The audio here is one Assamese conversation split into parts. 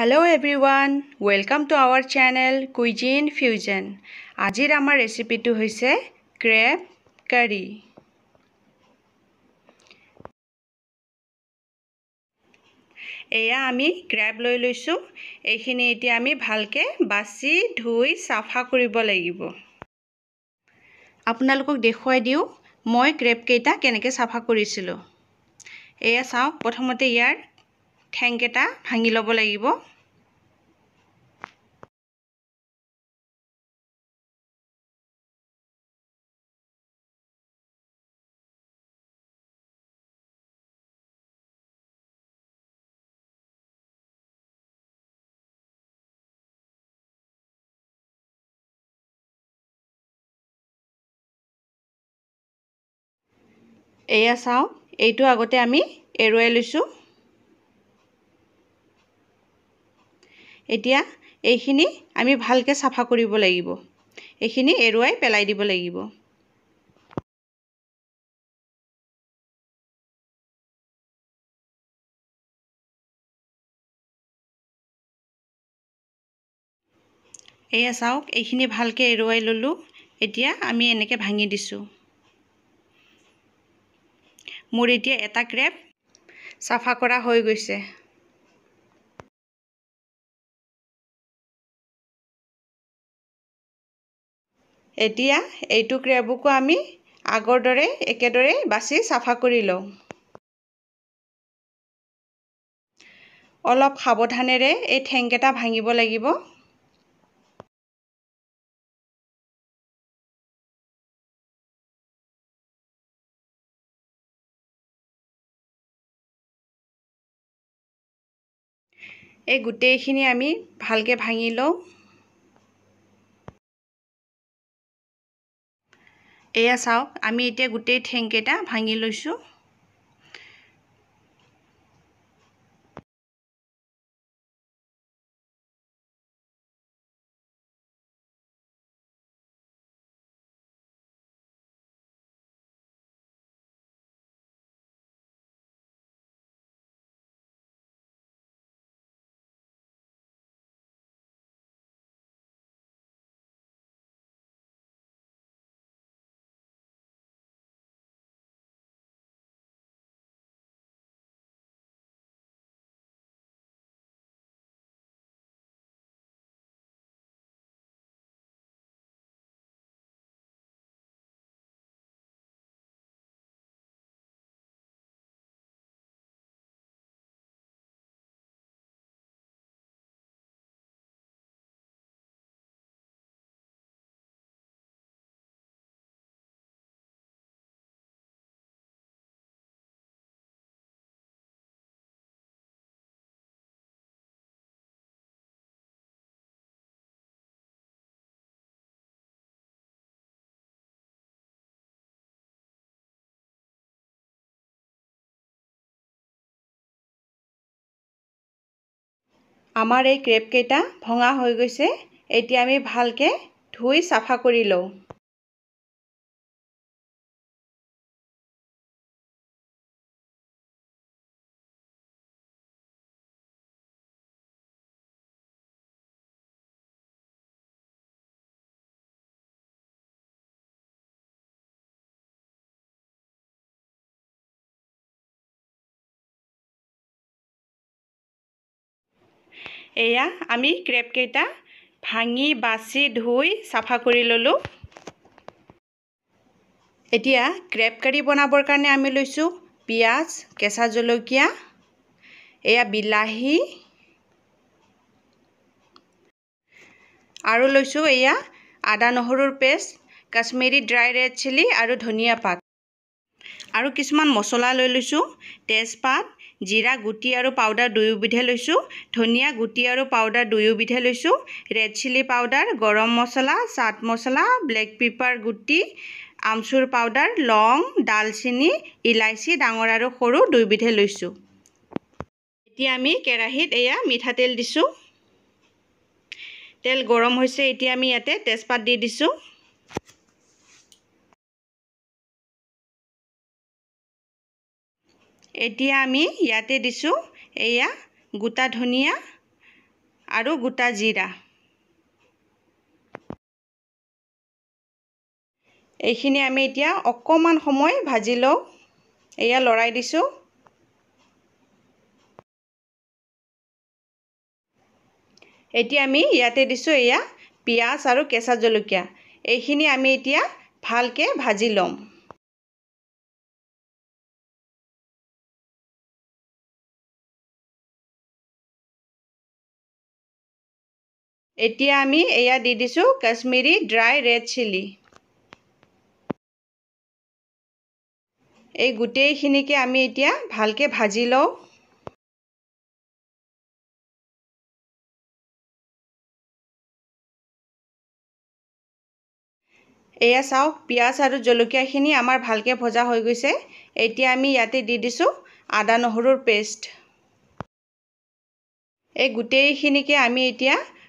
hello' everyone welcome to our channel cuisine fusion আজিৰ আমাৰ ৰেচিপিটো হৈছে ক্ৰেপ কাৰী এয়া আমি ক্ৰেপ লৈ লৈছোঁ এইখিনি এতিয়া আমি ভালকৈ বাচি ধুই চাফা কৰিব লাগিব আপোনালোকক দেখুৱাই দিওঁ মই ক্ৰেপকেইটা কেনেকৈ চাফা কৰিছিলোঁ এয়া চাওক প্ৰথমতে ইয়াৰ ঠেংকেইটা ভাঙি ল'ব লাগিব এয়া চাওঁ এইটো আগতে আমি এৰুৱাই লৈছোঁ এতিয়া এইখিনি আমি ভালকৈ চাফা কৰিব লাগিব এইখিনি এৰুৱাই পেলাই দিব লাগিব এয়া চাওক এইখিনি ভালকৈ এৰুৱাই ল'লোঁ এতিয়া আমি এনেকৈ ভাঙি দিছোঁ মোৰ এতিয়া এটা ক্ৰেপ চাফা কৰা হৈ গৈছে এতিয়া এইটো ক্ৰেবুকো আমি আগৰ দৰে একেদৰে বাছি চাফা কৰি লওঁ অলপ সাৱধানেৰে এই ঠেংকেইটা ভাঙিব লাগিব এই গোটেইখিনি আমি ভালকৈ ভাঙি লওঁ এয়া চাওক আমি এতিয়া গোটেই ঠেংকেইটা ভাঙি লৈছোঁ আমাৰ এই ক্ৰেপকেইটা ভঙা হৈ গৈছে এতিয়া আমি ভালকৈ ধুই চাফা কৰি লওঁ এয়া আমি ক্ৰেপকেইটা ভাঙি বাচি ধুই চাফা কৰি ল'লোঁ এতিয়া ক্ৰেপ কাৰী বনাবৰ কাৰণে আমি লৈছোঁ পিঁয়াজ কেঁচা জলকীয়া এয়া বিলাহী আৰু লৈছোঁ এয়া আদা নহৰুৰ paste Kashmiri dry red chilli আৰু ধনিয়া পাত আৰু কিছুমান মছলা লৈ লৈছোঁ তেজপাত জিৰা গুটি আৰু পাউদাৰ দুয়োবিধে লৈছোঁ ধনিয়া গুটি আৰু পাউদাৰ দুয়োবিধে লৈছোঁ ৰেড চিলি পাউদাৰ গৰম মছলা চাট মছলা ব্লেক পেপাৰ গুটি আমচুৰ পাউদাৰ লং ডালচেনি ইলাচি ডাঙৰ আৰু সৰু দুয়োবিধে লৈছোঁ এতিয়া আমি কেৰাহীত এয়া মিঠাতেল দিছোঁ তেল গৰম হৈছে এতিয়া আমি ইয়াতে তেজপাত দি দিছোঁ এতিয়া আমি ইয়াতে দিছোঁ এয়া গোটা ধনিয়া আৰু গোটা জিৰা এইখিনি আমি এতিয়া অকণমান সময় ভাজি লওঁ এয়া লৰাই দিছোঁ এতিয়া আমি ইয়াতে দিছোঁ এয়া পিঁয়াজ আৰু কেঁচা জলকীয়া এইখিনি আমি এতিয়া ভালকৈ ভাজি ল'ম এতিয়া আমি এয়া দি দিছোঁ কাশ্মীৰী ড্ৰাই ৰেড চিলি এই গোটেইখিনিকে আমি এতিয়া ভালকৈ ভাজি লওঁ এয়া চাওক পিঁয়াজ আৰু জলকীয়াখিনি আমাৰ ভালকৈ ভজা হৈ গৈছে এতিয়া আমি ইয়াতে দি দিছোঁ আদা নহৰুৰ পেষ্ট এই গোটেইখিনিকে আমি এতিয়া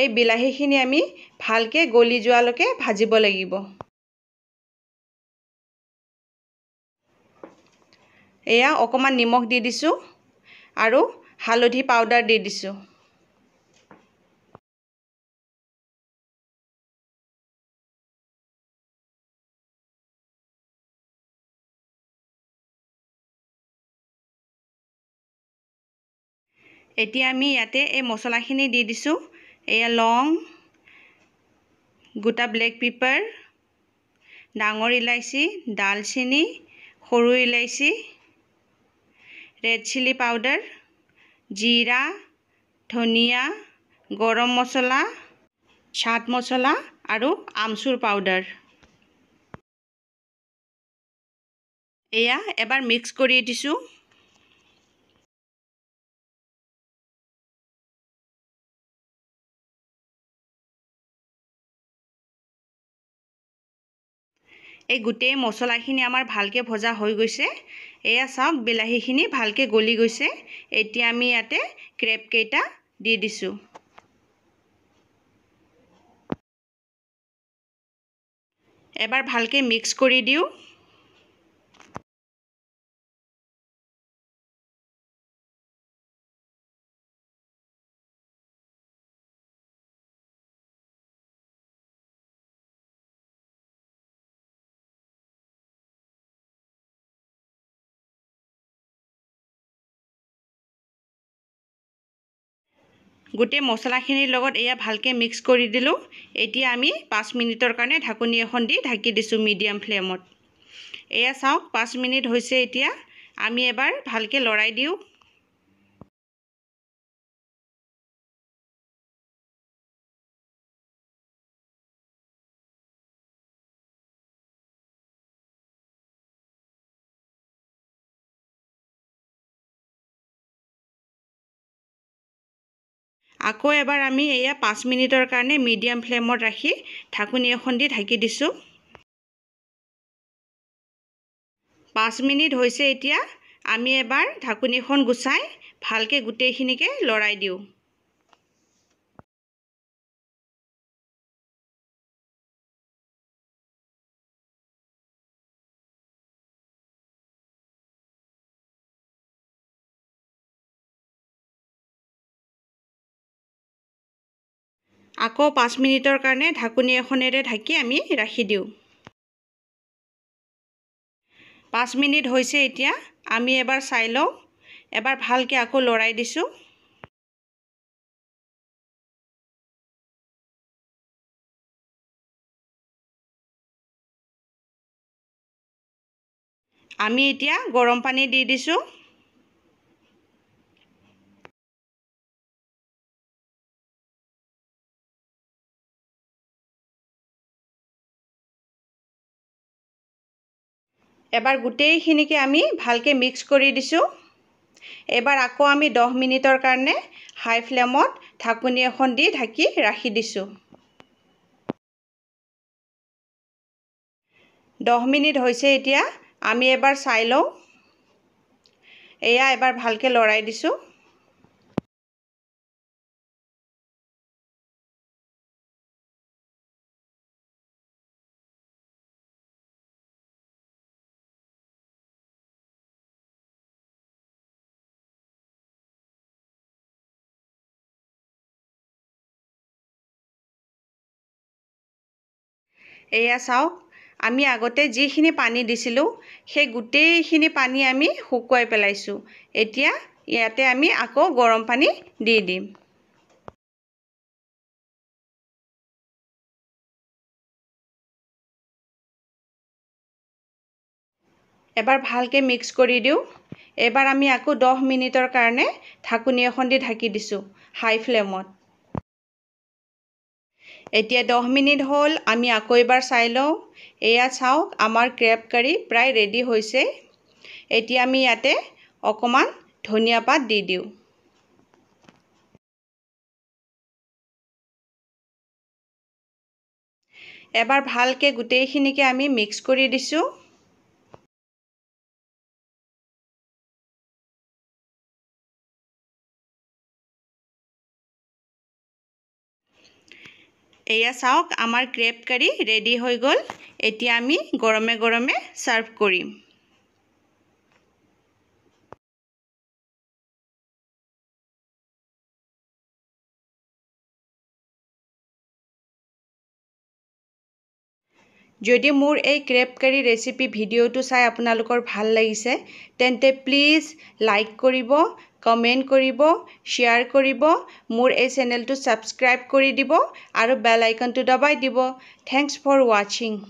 এই বিলাহীখিনি আমি ভালকৈ গলি যোৱালৈকে ভাজিব লাগিব এয়া অকণমান নিমখ দি দিছোঁ আৰু হালধি পাউডাৰ দি দিছোঁ এতিয়া আমি ইয়াতে এই মছলাখিনি দি দিছোঁ এয়া লং গোটা ব্লেক পেপাৰ ডাঙৰ ইলাইচি ডালচেনি সৰু ইলাইচি ৰেড চিলি পাউডাৰ জিৰা ধনিয়া গৰম মছলা চাট মছলা আৰু আমচুৰ পাউদাৰ এয়া এবাৰ মিক্স কৰি দিছোঁ এই গোটেই মছলাখিনি আমাৰ ভালকৈ ভজা হৈ গৈছে এয়া চাওক বিলাহীখিনি ভালকৈ গলি গৈছে এতিয়া আমি ইয়াতে ক্ৰেপকেইটা দি দিছোঁ এবাৰ ভালকৈ মিক্স কৰি দিওঁ গোটেই মছলাখিনিৰ লগত এয়া ভালকৈ মিক্স কৰি দিলোঁ এতিয়া আমি পাঁচ মিনিটৰ কাৰণে ঢাকনি এখন দি ঢাকি দিছোঁ মিডিয়াম ফ্লেমত এয়া চাওক পাঁচ মিনিট হৈছে এতিয়া আমি এবাৰ ভালকৈ লৰাই দিওঁ আকৌ এবাৰ আমি এয়া পাঁচ মিনিটৰ কাৰণে মিডিয়াম ফ্লেমত ৰাখি ঢাকনি এখন দি ঢাকি দিছোঁ পাঁচ মিনিট হৈছে এতিয়া আমি এবাৰ ঢাকনিখন গুচাই ভালকৈ গোটেইখিনিকে লৰাই দিওঁ আকৌ পাঁচ মিনিটৰ কাৰণে ঢাকনি এখনেৰে ঢাকি আমি ৰাখি দিওঁ পাঁচ মিনিট হৈছে এতিয়া আমি এবাৰ চাই লওঁ এবাৰ ভালকৈ আকৌ লৰাই দিছোঁ আমি এতিয়া গৰম পানী দি দিছোঁ এবাৰ গোটেইখিনিকে আমি ভালকৈ মিক্স কৰি দিছোঁ এবাৰ আকৌ আমি দহ মিনিটৰ কাৰণে হাই ফ্লেমত ঢাকনি এখন দি ঢাকি ৰাখি দিছোঁ দহ মিনিট হৈছে এতিয়া আমি এবাৰ চাই লওঁ এয়া এবাৰ ভালকৈ লৰাই দিছোঁ এয়া চাওক আমি আগতে যিখিনি পানী দিছিলোঁ সেই গোটেইখিনি পানী আমি শুকুৱাই পেলাইছোঁ এতিয়া ইয়াতে আমি আকৌ গৰম পানী দি দিম এবাৰ ভালকৈ মিক্স কৰি দিওঁ এবাৰ আমি আকৌ দহ মিনিটৰ কাৰণে ঢাকনি এখন দি ঢাকি দিছোঁ হাই ফ্লেমত এতিয়া দহ মিনিট হ'ল আমি আকৌ এবাৰ চাই লওঁ এয়া চাওক আমাৰ ক্ৰেপ কাৰী প্ৰায় ৰেডি হৈছে এতিয়া আমি ইয়াতে অকণমান ধনিয়া পাত দি দিওঁ এবাৰ ভালকৈ গোটেইখিনিকে আমি মিক্স কৰি দিছোঁ এয়া চাওক আমাৰ ক্ৰেপ কাৰী ৰেডি হৈ গ'ল এতিয়া আমি গৰমে গৰমে ছাৰ্ভ কৰিম যদি মোৰ এই ক্ৰেপ কাৰী ৰেচিপি ভিডিঅ'টো চাই আপোনালোকৰ ভাল লাগিছে তেন্তে প্লিজ লাইক কৰিব কমেণ্ট কৰিব শ্বেয়াৰ কৰিব মোৰ এই চেনেলটো ছাবস্ক্ৰাইব কৰি দিব আৰু বেল আইকনটো দবাই দিব থেংকছ ফৰ ৱাচিং